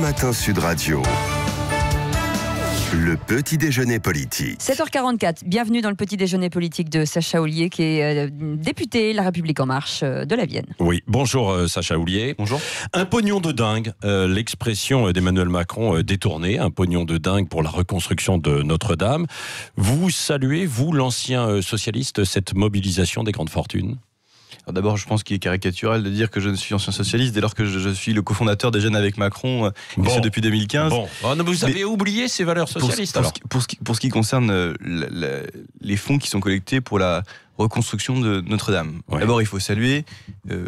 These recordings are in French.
Matin Sud Radio. Le petit déjeuner politique. 7h44, bienvenue dans le petit déjeuner politique de Sacha Oulier, qui est euh, député La République En Marche euh, de la Vienne. Oui, bonjour euh, Sacha Oulier. Bonjour. Un pognon de dingue, l'expression d'Emmanuel Macron détournée, un pognon de dingue pour la reconstruction de Notre-Dame. Vous saluez, vous, l'ancien socialiste, cette mobilisation des grandes fortunes D'abord, je pense qu'il est caricatural de dire que je ne suis ancien socialiste dès lors que je, suis le cofondateur des jeunes avec Macron, euh, et c'est depuis 2015. Bon. Ah, vous avez oublié ces valeurs socialistes. Pour, ce qui, concerne euh, les fonds qui sont collectés pour la reconstruction de Notre-Dame. D'abord, il faut saluer euh,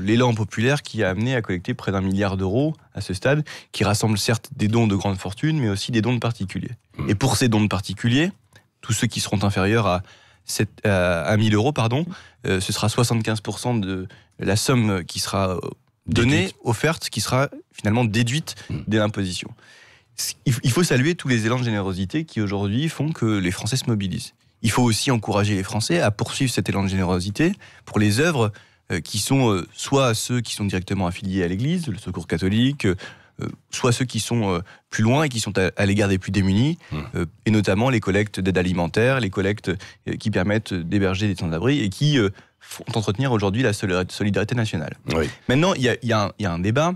l'élan populaire qui a amené à collecter près d'un milliard d'euros à ce stade, qui rassemble certes des dons de grande fortune, mais aussi des dons de particuliers. Hmm. Et pour ces dons de particuliers, tous ceux qui seront inférieurs à 7, euh, à 1000 euros, pardon, euh, ce sera 75% de la somme qui sera euh, donnée, offerte, qui sera finalement déduite hmm. de dès l'imposition. Il faut saluer tous les élans de générosité qui aujourd'hui font que les Français se mobilisent. Il faut aussi encourager les Français à poursuivre cet élan de générosité pour les œuvres qui sont soit ceux qui sont directement affiliés à l'Église, le Secours catholique, euh, soit ceux qui sont euh, plus loin et qui sont à, l'égard des plus démunis, mmh. euh, et notamment les collectes d'aide alimentaire, les collectes qui permettent d'héberger des temps d'abri et qui font entretenir aujourd'hui la solidarité nationale. Maintenant, il y, a un débat,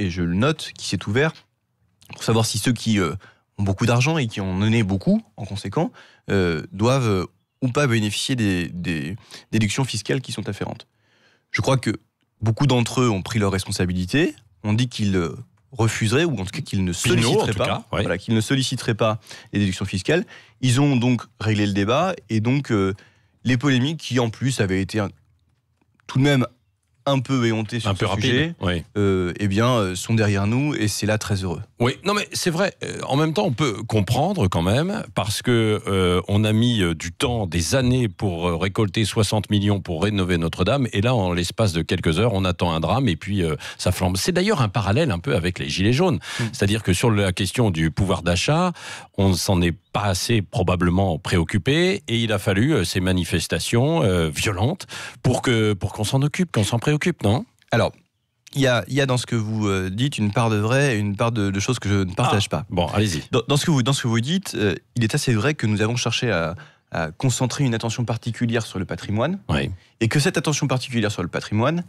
et je le note, qui s'est ouvert pour savoir si ceux qui ont beaucoup d'argent et qui ont donné beaucoup, en conséquent, doivent ou pas bénéficier des, des, déductions fiscales qui sont afférentes. Je crois que beaucoup d'entre eux ont pris leurs responsabilités, ont dit qu'ils refuserait, ou en tout cas qu'ils ne solliciteraient pas, ne solliciteraient pas les déductions fiscales. Ils ont donc réglé le débat et donc euh, les polémiques qui en plus avaient été tout de même un peu éhontés sur un peu ce sujet, euh, eh bien, euh, sont derrière nous et c'est là très heureux. Oui, non mais c'est vrai. Euh, en même temps, on peut comprendre quand même parce que on a mis du temps, des années pour récolter 60 millions pour rénover Notre-Dame et là, en l'espace de quelques heures, on attend un drame et puis ça flambe. C'est d'ailleurs un parallèle un peu avec les gilets jaunes, mmh. c'est-à-dire que sur la question du pouvoir d'achat, on s'en est pas assez probablement préoccupé et il a fallu euh, ces manifestations euh, violentes pour pour qu'on s'en occupe, qu'on s'en préoccupe, non Alors, il y, a, y a, dans ce que vous euh, dites une part de vrai et une part de, choses que je ne ah, partage pas. Bon, allez-y. Dans, ce que vous, dans ce que vous dites, il est assez vrai que nous avons cherché à, concentrer une attention particulière sur le patrimoine et que cette attention particulière sur le patrimoine,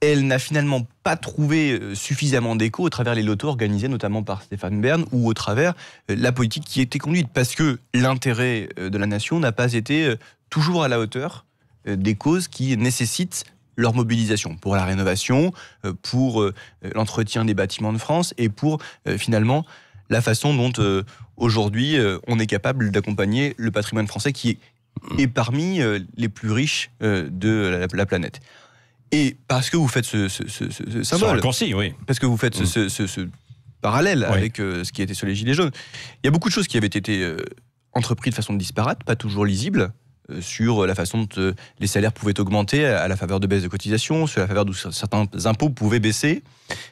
elle n'a finalement pas trouvé euh, suffisamment d'écho au travers les lotos organisés notamment par Stéphane Bern ou au travers euh, la politique qui était conduite parce que l'intérêt euh, de la nation n'a pas été toujours à la hauteur des causes qui nécessitent leur mobilisation pour la rénovation, pour l'entretien des bâtiments de France et pour finalement la façon dont aujourd'hui on est capable d'accompagner le patrimoine français qui est parmi les plus riches de la planète. Et parce que vous faites ce, symbole. oui. Parce que vous faites ce, mm. parallèle avec euh, ce qui était sur les Gilets jaunes. Il y a beaucoup de choses qui avaient été entrepris euh, entreprises de façon disparate, pas toujours lisibles euh, sur la façon dont les salaires pouvaient augmenter à la faveur de baisses de cotisations, sur la faveur d'où certains impôts pouvaient baisser.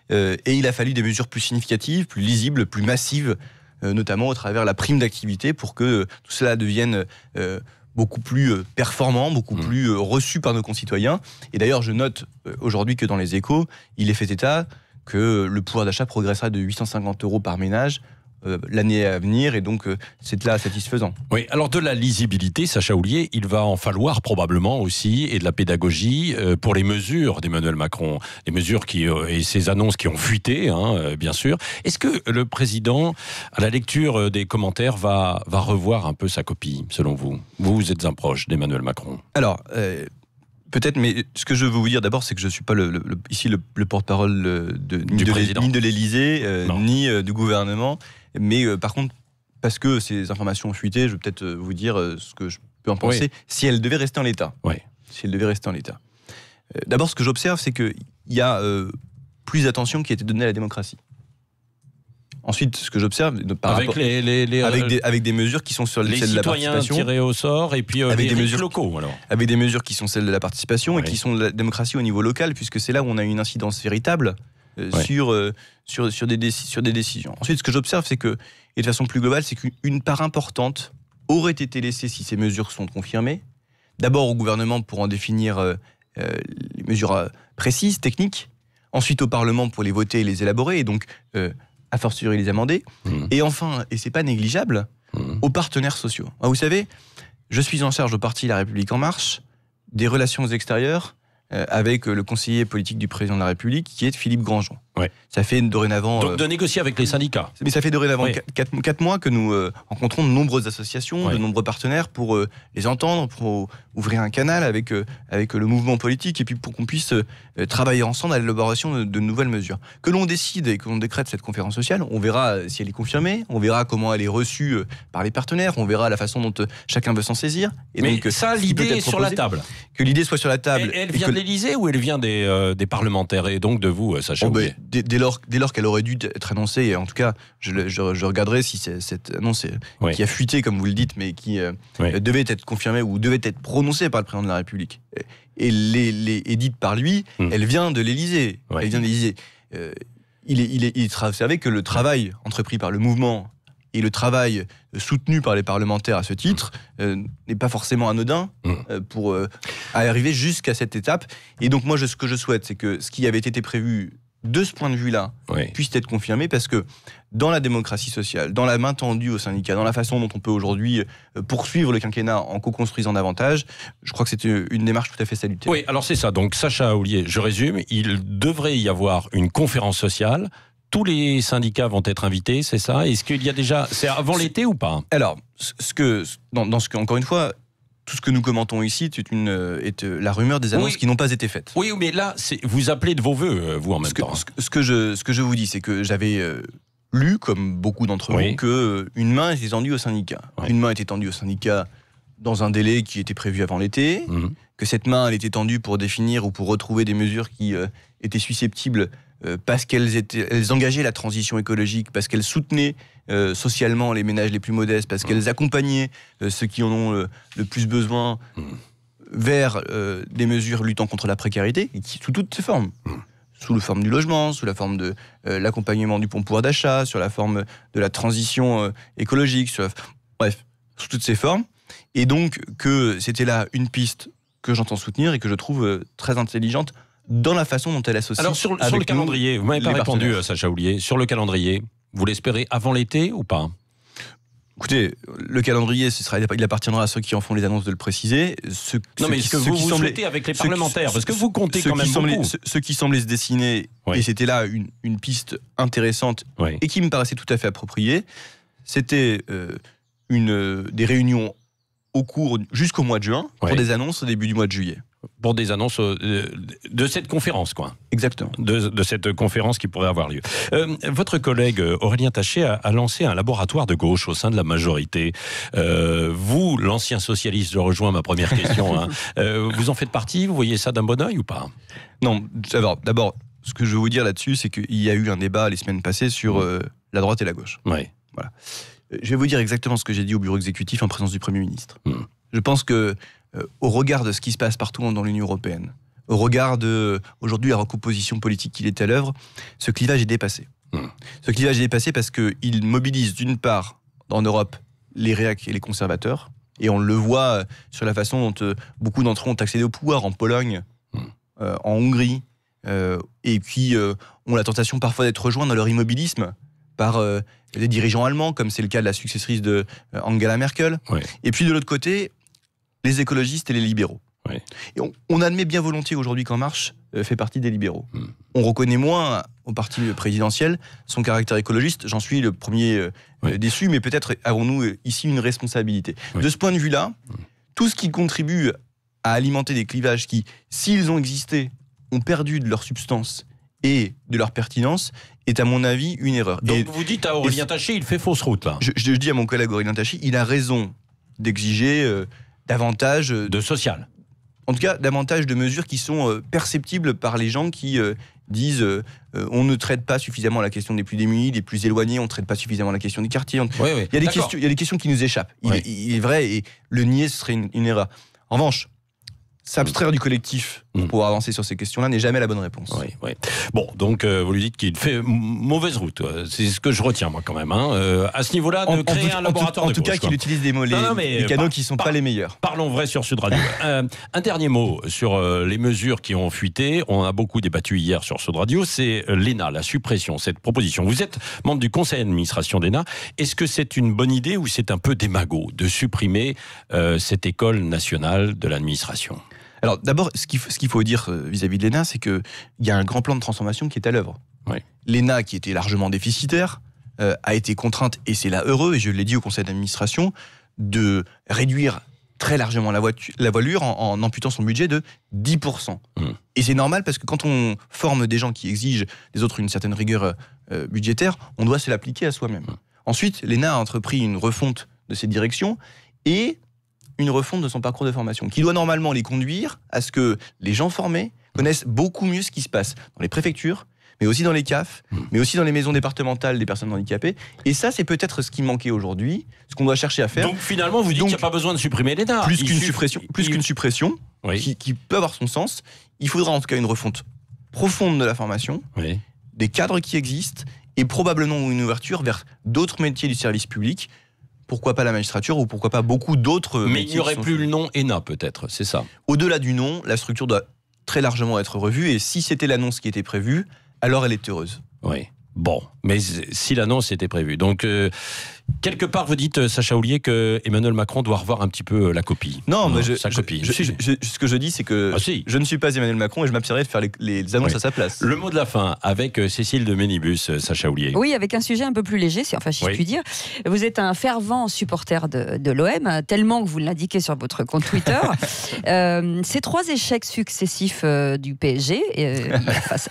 et il a fallu des mesures plus significatives, plus lisibles, plus massives, notamment au travers de la prime d'activité, pour que tout cela devienne beaucoup plus euh, performant, beaucoup mmh. plus euh, reçu par nos concitoyens. Et d'ailleurs, je note euh, aujourd'hui que dans les échos, il est fait état que le pouvoir d'achat progressera de 850 euros par ménage euh, l'année à venir et donc euh, c'est là satisfaisant. Oui, alors de la lisibilité, Sacha Oulier, il va en falloir probablement aussi et de la pédagogie euh, pour les mesures d'Emmanuel Macron, les mesures qui et ses annonces qui ont fuité, hein, bien sûr. Est-ce que le président, à la lecture des commentaires, va, va revoir un peu sa copie, selon vous Vous, vous êtes un proche d'Emmanuel Macron. Alors, Peut-être, mais ce que je veux vous dire d'abord, c'est que je ne suis pas le, ici le, porte-parole euh, de, ni, de l'Élysée, euh, ni euh, du gouvernement. Mais par contre, parce que ces informations ont fuité, je vais peut-être vous dire ce que je peux en penser, si elles devaient rester en l'état. Oui. Si elles devaient rester en l'état. d'abord, ce que j'observe, c'est qu'il y a plus d'attention qui a été donnée à la démocratie. Ensuite, ce que j'observe, par avec, avec, euh, des, avec des mesures qui sont sur les celles de la participation. tirés au sort et puis euh, avec des mesures locaux, Avec des mesures qui sont celles de la participation et qui sont de la démocratie au niveau local, puisque c'est là où on a une incidence véritable euh, sur, sur, sur, des sur des décisions. Ensuite, ce que j'observe, c'est que, et de façon plus globale, c'est qu'une part importante aurait été laissée si ces mesures sont confirmées. D'abord au gouvernement pour en définir les mesures précises, techniques. Ensuite au Parlement pour les voter et les élaborer. Et donc, a fortiori les amendés, mmh. Et enfin, et c'est pas négligeable, mmh. aux partenaires sociaux. Ah, vous savez, je suis en charge au parti La République En Marche des relations extérieures euh, avec le conseiller politique du président de la République, qui est Philippe Grandjean. Ça fait dorénavant. Donc euh, de négocier avec les syndicats. Mais ça fait dorénavant 4, mois que nous euh, rencontrons de nombreuses associations, de nombreux partenaires pour euh, les entendre, pour ouvrir un canal avec, avec le mouvement politique et puis pour qu'on puisse travailler ensemble à l'élaboration de, nouvelles mesures. Que l'on décide et que l'on décrète cette conférence sociale, on verra si elle est confirmée, on verra comment elle est reçue par les partenaires, on verra la façon dont chacun veut s'en saisir. Et Mais donc, ça, l'idée sur la table. Que l'idée soit sur la table. elle vient de l'Elysée ou elle vient des, des parlementaires et donc de vous, Sacha oh, ben, dès, lors, dès lors qu'elle aurait dû être annoncée, et en tout cas, je, regarderai si cette annonce qui a fuité, comme vous le dites, mais qui euh, euh, devait être confirmée ou devait être prononcée par le président de la République, et, est dite par lui, hmm. elle vient de l'Élysée. Elle vient euh, il, est, il, est, il sera observé que le travail entrepris par le mouvement et le travail soutenu par les parlementaires à ce titre hmm. n'est pas forcément anodin hmm. pour arriver jusqu'à cette étape. Et donc moi, ce que je souhaite, c'est que ce qui avait été prévu de ce point de vue-là, puissent être confirmé, parce que dans la démocratie sociale, dans la main tendue aux syndicats, dans la façon dont on peut aujourd'hui euh, poursuivre le quinquennat en co-construisant davantage, je crois que c'est euh, une démarche tout à fait salutaire. Oui, alors c'est ça. Donc Sacha Aoulier, je résume, il devrait y avoir une conférence sociale. Tous les syndicats vont être invités, c'est ça Est-ce qu'il y a déjà... C'est avant l'été ou pas Alors, ce que, dans, ce encore une fois, tout ce que nous commentons ici est, euh, euh, la rumeur des annonces qui n'ont pas été faites. Oui, mais là, vous appelez de vos voeux, euh, vous en même ce temps. ce, que je, vous dis, c'est que j'avais lu, comme beaucoup d'entre vous, qu'une que main était tendue au syndicat. Une main était tendue au syndicat dans un délai qui était prévu avant l'été, mhm. que cette main, elle était tendue pour définir ou pour retrouver des mesures qui étaient susceptibles euh, parce qu'elles étaient, la transition écologique, parce qu'elles soutenaient euh, socialement les ménages les plus modestes, parce mmh. qu'elles accompagnaient euh, ceux qui en ont le, plus besoin mmh. vers des mesures luttant contre la précarité, sous toutes ses formes. Mmh. Sous la forme du logement, sous la forme de l'accompagnement du pont pouvoir d'achat, sur la forme de la transition écologique, bref, sous toutes ces formes. Et donc que c'était là une piste que j'entends soutenir et que je trouve très intelligente dans la façon dont elle associe. Alors sur, Alors sur le calendrier, vous m'avez pas répondu, euh, Sacha Oulier. Sur le calendrier, vous l'espérez avant l'été ou pas Écoutez, le calendrier, ce sera, il appartiendra à ceux qui en font les annonces de le préciser. Ce, non, mais ce que vous, qui semblait, avec les parlementaires, parce que vous comptez quand même beaucoup. Ce, qui semblait se dessiner, et c'était là une, piste intéressante et qui me paraissait tout à fait appropriée, c'était euh, des réunions au cours jusqu'au mois de juin pour des annonces au début du mois de juillet pour des annonces euh, de, cette conférence, quoi. Exactement. De, cette conférence qui pourrait avoir lieu. Euh, votre collègue Aurélien Taché a, lancé un laboratoire de gauche au sein de la majorité. Euh, vous, l'ancien socialiste, je rejoins ma première question. Hein. vous en faites partie Vous voyez ça d'un bon oeil ou pas Non. D'abord, ce que je veux vous dire là-dessus, c'est qu'il y a eu un débat les semaines passées sur la droite et la gauche. Oui. Voilà. Je vais vous dire exactement ce que j'ai dit au bureau exécutif en présence du Premier ministre. Hmm. Je pense que euh, au regard de ce qui se passe partout dans l'Union européenne, au regard de aujourd'hui la recomposition politique qu'il est à l'œuvre, ce clivage est dépassé. Hmm. Ce clivage est dépassé parce qu'il mobilise d'une part en Europe les réacs et les conservateurs, et on le voit euh, sur la façon dont euh, beaucoup d'entre eux ont accédé au pouvoir en Pologne, hmm. en Hongrie, et qui ont la tentation parfois d'être rejoints dans leur immobilisme par des dirigeants allemands, comme c'est le cas de la successrice de Angela Merkel. Et puis de l'autre côté, les écologistes et les libéraux. Et on, admet bien volontiers aujourd'hui qu'En Marche euh, fait partie des libéraux. Hmm. On reconnaît moins au parti présidentiel son caractère écologiste. J'en suis le premier euh, euh, déçu, mais peut-être avons-nous ici une responsabilité. De ce point de vue-là, hmm. tout ce qui contribue à alimenter des clivages qui, s'ils ont existé, ont perdu de leur substance et de leur pertinence est à mon avis une erreur. Donc vous dites à Aurélien Taché, il fait fausse route là. Je, je, dis à mon collègue Aurélien Taché, il a raison d'exiger davantage euh, de social. En tout cas, davantage de mesures qui sont euh, perceptibles par les gens qui euh, disent on ne traite pas suffisamment la question des plus démunis, des plus éloignés, on ne traite pas suffisamment la question des quartiers. Il, y a des questions, qui nous échappent. Il, est, vrai et le nier, ce serait une erreur. En revanche, s'abstraire du collectif pour mm. avancer sur ces questions-là n'est jamais la bonne réponse. Oui, oui. Bon, donc euh, vous lui dites qu'il fait mauvaise route. C'est ce que je retiens moi quand même. Hein. Euh, à ce niveau-là, de en, créer un laboratoire. tout, en tout cas, qu'il utilise des mots, les, canaux qui ne sont pas les meilleurs. Parlons vrai sur Sud Radio. Euh, un dernier mot sur les mesures qui ont fuité. On a beaucoup débattu hier sur Sud Radio. C'est l'ENA, la suppression, cette proposition. Vous êtes membre du conseil d'administration d'ENA. Est-ce que c'est une bonne idée ou c'est un peu démago de supprimer cette école nationale de l'administration alors d'abord, ce qu'il faut dire euh, vis-à-vis de l'ENA, c'est qu'il y a un grand plan de transformation qui est à l'œuvre. Oui. L'ENA, qui était largement déficitaire, euh, a été contrainte, et c'est là heureux, et je l'ai dit au conseil d'administration, de réduire très largement la, la voilure en, amputant son budget de 10%. Mmh. Et c'est normal parce que quand on forme des gens qui exigent des autres une certaine rigueur euh, budgétaire, on doit se l'appliquer à soi-même. Mmh. Ensuite, l'ENA a entrepris une refonte de ses directions et une refonte de son parcours de formation, qui doit normalement les conduire à ce que les gens formés connaissent beaucoup mieux ce qui se passe dans les préfectures, mais aussi dans les CAF, hmm. mais aussi dans les maisons départementales des personnes handicapées. Et ça, c'est peut-être ce qui manquait aujourd'hui, ce qu'on doit chercher à faire. Donc finalement, vous dites qu'il n'y a pas besoin de supprimer l'État. Plus qu'une suppression, plus qu'une suppression qui, peut avoir son sens, il faudra en tout cas une refonte profonde de la formation, des cadres qui existent, et probablement une ouverture vers d'autres métiers du service public pourquoi pas la magistrature ou pourquoi pas beaucoup d'autres. Mais il n'y aurait plus le nom ENA peut-être, c'est ça Au-delà du nom, la structure doit très largement être revue et si c'était l'annonce qui était prévue, alors elle est heureuse. Oui. Bon, mais si l'annonce était prévue. Donc, euh, Quelque part, vous dites, euh, Sacha Oulier, que Emmanuel Macron doit revoir un petit peu euh, la copie. Non, mais je, suis ce que je dis, c'est que ah, je ne suis pas Emmanuel Macron et je m'abstiendrai de faire les, annonces à sa place. Le mot de la fin avec euh, Cécile de Ménibus, Sacha Oulier. Oui, avec un sujet un peu plus léger, si je puis dire. Vous êtes un fervent supporter de, l'OM, tellement que vous l'indiquez sur votre compte Twitter. ces trois échecs successifs du PSG,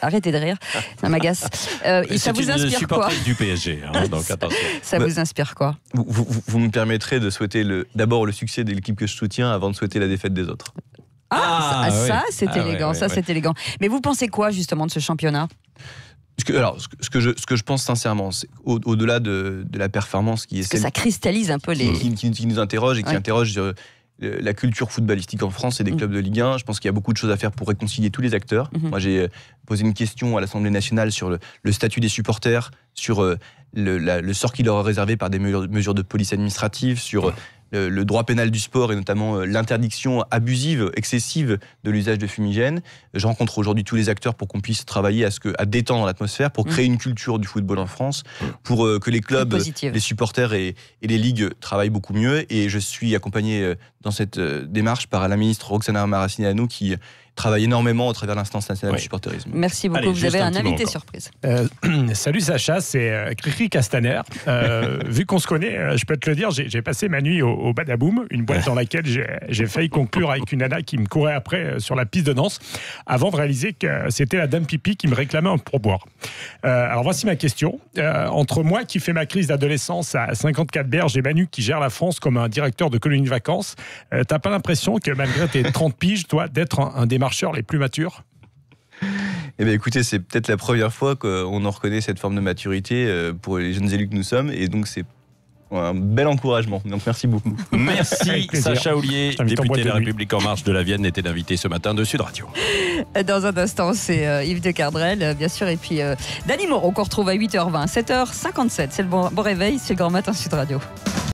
arrêtez de rire, ça m'agace. ça hein, vous inspire quoi du PSG, donc, attention. Ça vous inspire quoi vous, me permettrez de souhaiter d'abord le succès de l'équipe que je soutiens avant de souhaiter la défaite des autres. Ah, ah ça, c'est ah, élégant, ça c'est élégant. Mais vous pensez quoi justement de ce championnat ce que, alors, ce que, je, ce que je pense sincèrement, c'est au-delà de, la performance qui est. que ça cristallise un peu les. Qui, nous interroge et qui interroge euh, la culture footballistique en France et des mm. clubs de Ligue 1. Je pense qu'il y a beaucoup de choses à faire pour réconcilier tous les acteurs. Mm-hmm. Moi, j'ai euh, posé une question à l'Assemblée nationale sur le, statut des supporters, sur euh, le, sort qui leur est réservé par des mesures de police administrative, sur euh, le droit pénal du sport et notamment euh, l'interdiction abusive, excessive de l'usage de fumigène. Je rencontre aujourd'hui tous les acteurs pour qu'on puisse travailler à, ce que, à détendre l'atmosphère, pour mmh. créer une culture du football en France, pour euh, que les clubs, les supporters et, et, les ligues travaillent beaucoup mieux. Et je suis accompagné euh, dans cette démarche par la ministre Roxana Maracineanu qui travaille énormément au travers de l'instance nationale du supporterisme. Merci beaucoup. vous avez un, invité surprise. Euh, salut Sacha, c'est euh, Cricri Castaner. Euh, vu qu'on se connaît, je peux te le dire, j'ai passé ma nuit au, badaboum, une boîte dans laquelle j'ai failli conclure avec une nana qui me courait après sur la piste de danse, avant de réaliser que c'était la dame pipi qui me réclamait un pourboire. alors voici ma question. entre moi qui fais ma crise d'adolescence à 54 berges et Manu qui gère la France comme un directeur de colonie de vacances, t'as pas l'impression que malgré tes 30 piges, toi, d'être un, un marcheurs les plus matures eh bien, écoutez, c'est peut-être la première fois qu'on en reconnaît cette forme de maturité euh, pour les jeunes élus que nous sommes, et donc c'est un bel encouragement. Donc merci beaucoup. Merci Sacha Oulier, député de La République En Marche de la Vienne, était invité ce matin de Sud Radio. Euh, dans un instant, c'est euh, Yves de bien sûr, et puis Danny Moro, Moreau qu'on retrouve à 8h20, 7h57. C'est le bon, bon réveil, c'est le grand matin Sud Radio.